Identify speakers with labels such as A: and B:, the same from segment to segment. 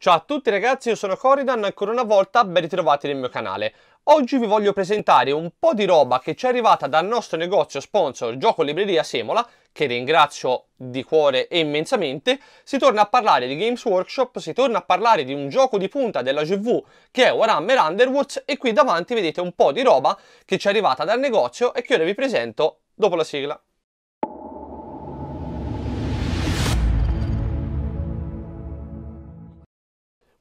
A: Ciao a tutti ragazzi, io sono Coridan, ancora una volta ben ritrovati nel mio canale. Oggi vi voglio presentare un po' di roba che ci è arrivata dal nostro negozio sponsor Gioco Libreria Semola, che ringrazio di cuore e immensamente. Si torna a parlare di Games Workshop, si torna a parlare di un gioco di punta della GV che è Warhammer Underwoods e qui davanti vedete un po' di roba che ci è arrivata dal negozio e che ora vi presento dopo la sigla.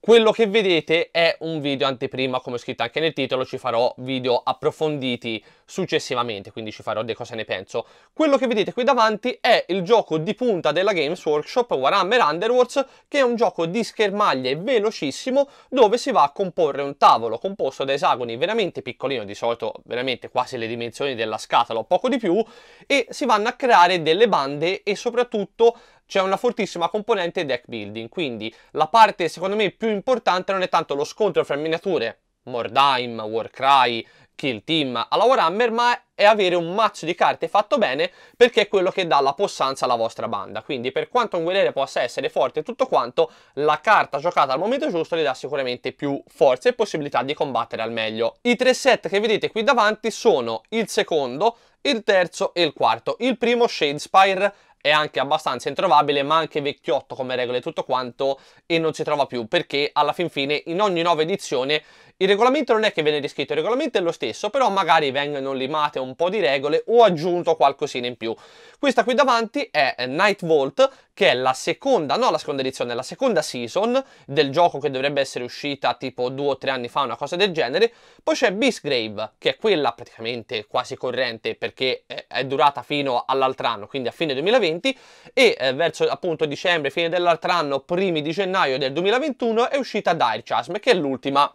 A: Quello che vedete è un video anteprima, come scritto anche nel titolo, ci farò video approfonditi successivamente, quindi ci farò dei cosa ne penso. Quello che vedete qui davanti è il gioco di punta della Games Workshop Warhammer Underworlds, che è un gioco di schermaglie velocissimo dove si va a comporre un tavolo composto da esagoni veramente piccolino, di solito veramente quasi le dimensioni della scatola o poco di più, e si vanno a creare delle bande e soprattutto c'è una fortissima componente deck building, quindi la parte secondo me più importante non è tanto lo scontro fra miniature Mordheim, Warcry, Kill Team alla Warhammer, ma è avere un mazzo di carte fatto bene perché è quello che dà la possanza alla vostra banda. Quindi per quanto un guerriere possa essere forte tutto quanto, la carta giocata al momento giusto le dà sicuramente più forza e possibilità di combattere al meglio. I tre set che vedete qui davanti sono il secondo, il terzo e il quarto. Il primo Shadespire è anche abbastanza introvabile ma anche vecchiotto come regole tutto quanto e non si trova più perché alla fin fine in ogni nuova edizione il regolamento non è che viene riscritto, il regolamento è lo stesso, però magari vengono limate un po' di regole o aggiunto qualcosina in più. Questa qui davanti è Night Vault, che è la seconda, no la seconda edizione, la seconda season del gioco che dovrebbe essere uscita tipo due o tre anni fa, una cosa del genere. Poi c'è Beastgrave, che è quella praticamente quasi corrente perché è durata fino all'altro anno, quindi a fine 2020, e eh, verso appunto dicembre, fine dell'altro anno, primi di gennaio del 2021 è uscita Dire Chasm, che è l'ultima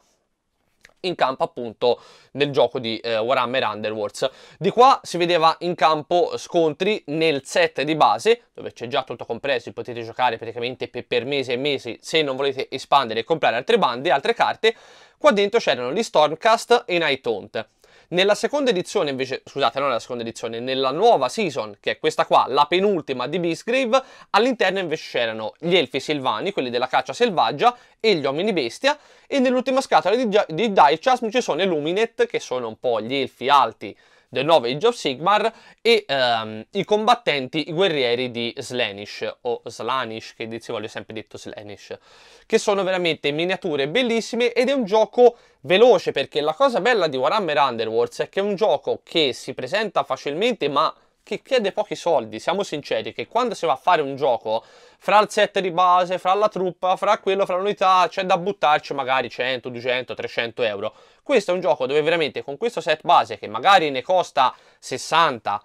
A: in campo appunto nel gioco di eh, Warhammer Underworlds. Di qua si vedeva in campo scontri nel set di base, dove c'è già tutto compreso, potete giocare praticamente per, per mesi e mesi se non volete espandere e comprare altre bande, altre carte. Qua dentro c'erano gli Stormcast e Night Haunt. Nella seconda edizione invece, scusate, non nella seconda edizione, nella nuova season, che è questa qua, la penultima di Beastgrave, all'interno invece c'erano gli elfi silvani, quelli della caccia selvaggia, e gli uomini bestia, e nell'ultima scatola di, di Dive Chasm ci sono i Luminet, che sono un po' gli elfi alti, del 9 Age of Sigmar e ehm, i combattenti, i guerrieri di Slanish o Slanish, che dicevo l'ho sempre detto Slanish, che sono veramente miniature bellissime ed è un gioco veloce perché la cosa bella di Warhammer Underworlds è che è un gioco che si presenta facilmente ma che chiede pochi soldi, siamo sinceri, che quando si va a fare un gioco, fra il set di base, fra la truppa, fra quello, fra l'unità, c'è da buttarci magari 100, 200, 300 euro. Questo è un gioco dove veramente con questo set base, che magari ne costa 60,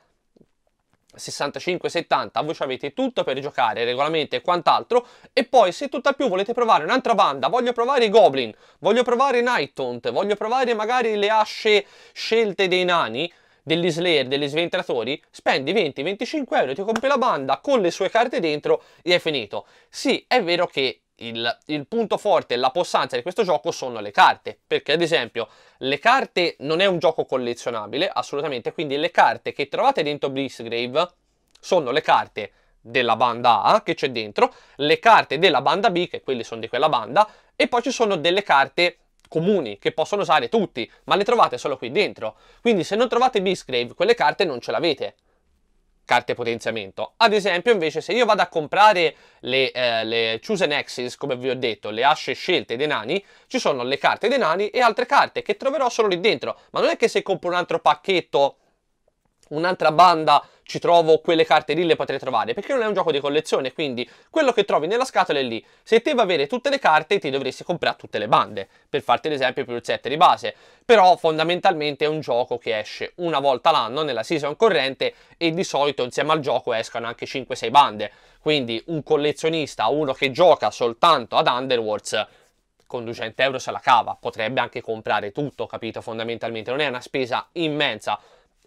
A: 65, 70, voi avete tutto per giocare, regolamenti e quant'altro. E poi, se tutt'al più volete provare un'altra banda, voglio provare i Goblin, voglio provare i Night Hunt, voglio provare magari le asce scelte dei nani degli slayer, degli sventratori, spendi 20-25 euro, ti compri la banda con le sue carte dentro e è finito. Sì, è vero che il, il, punto forte e la possanza di questo gioco sono le carte perché ad esempio le carte non è un gioco collezionabile assolutamente quindi le carte che trovate dentro Blitzgrave sono le carte della banda A che c'è dentro le carte della banda B che quelli sono di quella banda e poi ci sono delle carte comuni che possono usare tutti, ma le trovate solo qui dentro. Quindi se non trovate Bisgrave, quelle carte non ce l'avete. Carte potenziamento. Ad esempio, invece, se io vado a comprare le, eh, le Chosen Axis, come vi ho detto, le asce scelte dei nani, ci sono le carte dei nani e altre carte che troverò solo lì dentro. Ma non è che se compro un altro pacchetto, un'altra banda ci trovo quelle carte lì le potrei trovare, perché non è un gioco di collezione, quindi quello che trovi nella scatola è lì. Se te va avere tutte le carte ti dovresti comprare tutte le bande, per farti l'esempio più il set di base, però fondamentalmente è un gioco che esce una volta l'anno nella season corrente e di solito insieme al gioco escono anche 5-6 bande, quindi un collezionista, uno che gioca soltanto ad Underworlds con 200 euro se la cava, potrebbe anche comprare tutto, capito? Fondamentalmente non è una spesa immensa,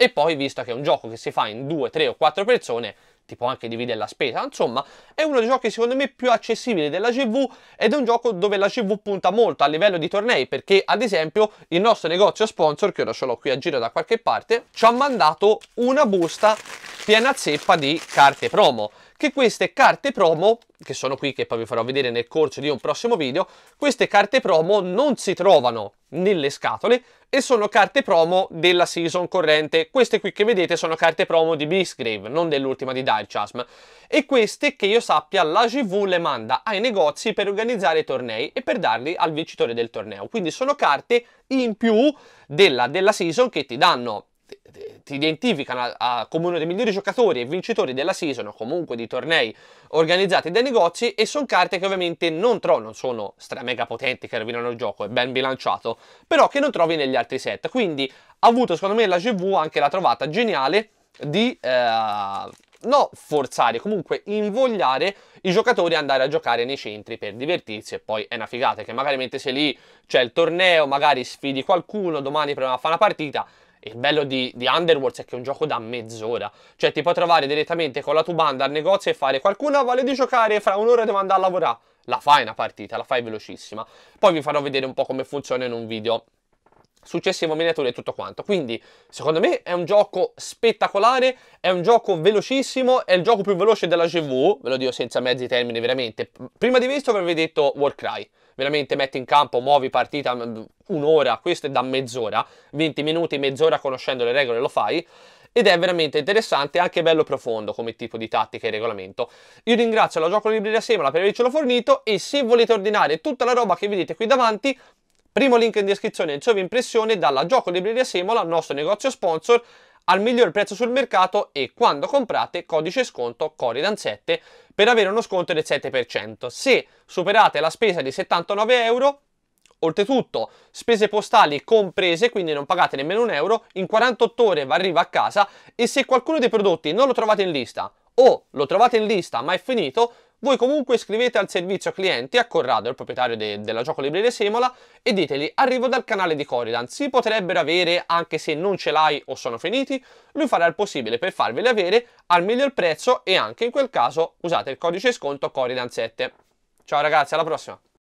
A: e poi, visto che è un gioco che si fa in 2, 3 o 4 persone, ti può anche dividere la spesa. Insomma, è uno dei giochi secondo me più accessibili della CV ed è un gioco dove la CV punta molto a livello di tornei perché ad esempio il nostro negozio sponsor, che ora ce l'ho qui a giro da qualche parte, ci ha mandato una busta piena zeppa di carte promo che queste carte promo, che sono qui che poi vi farò vedere nel corso di un prossimo video, queste carte promo non si trovano nelle scatole e sono carte promo della season corrente. Queste qui che vedete sono carte promo di Beastgrave, non dell'ultima di Dilechasm. E queste che io sappia la GV le manda ai negozi per organizzare tornei e per darli al vincitore del torneo. Quindi sono carte in più della, della season che ti danno ti identificano a, a, come uno dei migliori giocatori e vincitori della season o comunque di tornei organizzati dai negozi e sono carte che ovviamente non trovi, non sono stra mega potenti che rovinano il gioco, è ben bilanciato, però che non trovi negli altri set. Quindi ha avuto secondo me la GV anche la trovata geniale di... Eh, no forzare, comunque invogliare i giocatori ad andare a giocare nei centri per divertirsi e poi è una figata che magari mentre sei lì c'è il torneo, magari sfidi qualcuno, domani proviamo a fare una partita il bello di, di Underworlds è che è un gioco da mezz'ora. Cioè ti puoi trovare direttamente con la tua banda al negozio e fare qualcuno vuole di giocare, fra un'ora devo andare a lavorare. La fai una partita, la fai velocissima. Poi vi farò vedere un po' come funziona in un video successivo miniature e tutto quanto. Quindi, secondo me è un gioco spettacolare, è un gioco velocissimo, è il gioco più veloce della GV, ve lo dico senza mezzi termini veramente. Prima di questo vi avevo detto Warcry veramente metti in campo, muovi partita mm, un'ora, questo è da mezz'ora, 20 minuti, mezz'ora conoscendo le regole lo fai ed è veramente interessante e anche bello profondo come tipo di tattica e regolamento. Io ringrazio la Gioco Libreria Semola per avercelo fornito e se volete ordinare tutta la roba che vedete qui davanti, primo link in descrizione in impressione dalla Gioco Libreria Semola, nostro negozio sponsor, al miglior prezzo sul mercato e quando comprate codice sconto Coridan7 per avere uno sconto del 7%. Se superate la spesa di 79 euro, oltretutto spese postali comprese, quindi non pagate nemmeno un euro, in 48 ore va arriva a casa e se qualcuno dei prodotti non lo trovate in lista o lo trovate in lista ma è finito, voi comunque scrivete al servizio clienti, a Corrado, il proprietario de della gioco libreria Semola, e diteli arrivo dal canale di Coridan, si potrebbero avere anche se non ce l'hai o sono finiti, lui farà il possibile per farveli avere al miglior prezzo e anche in quel caso usate il codice sconto Coridan7. Ciao ragazzi, alla prossima!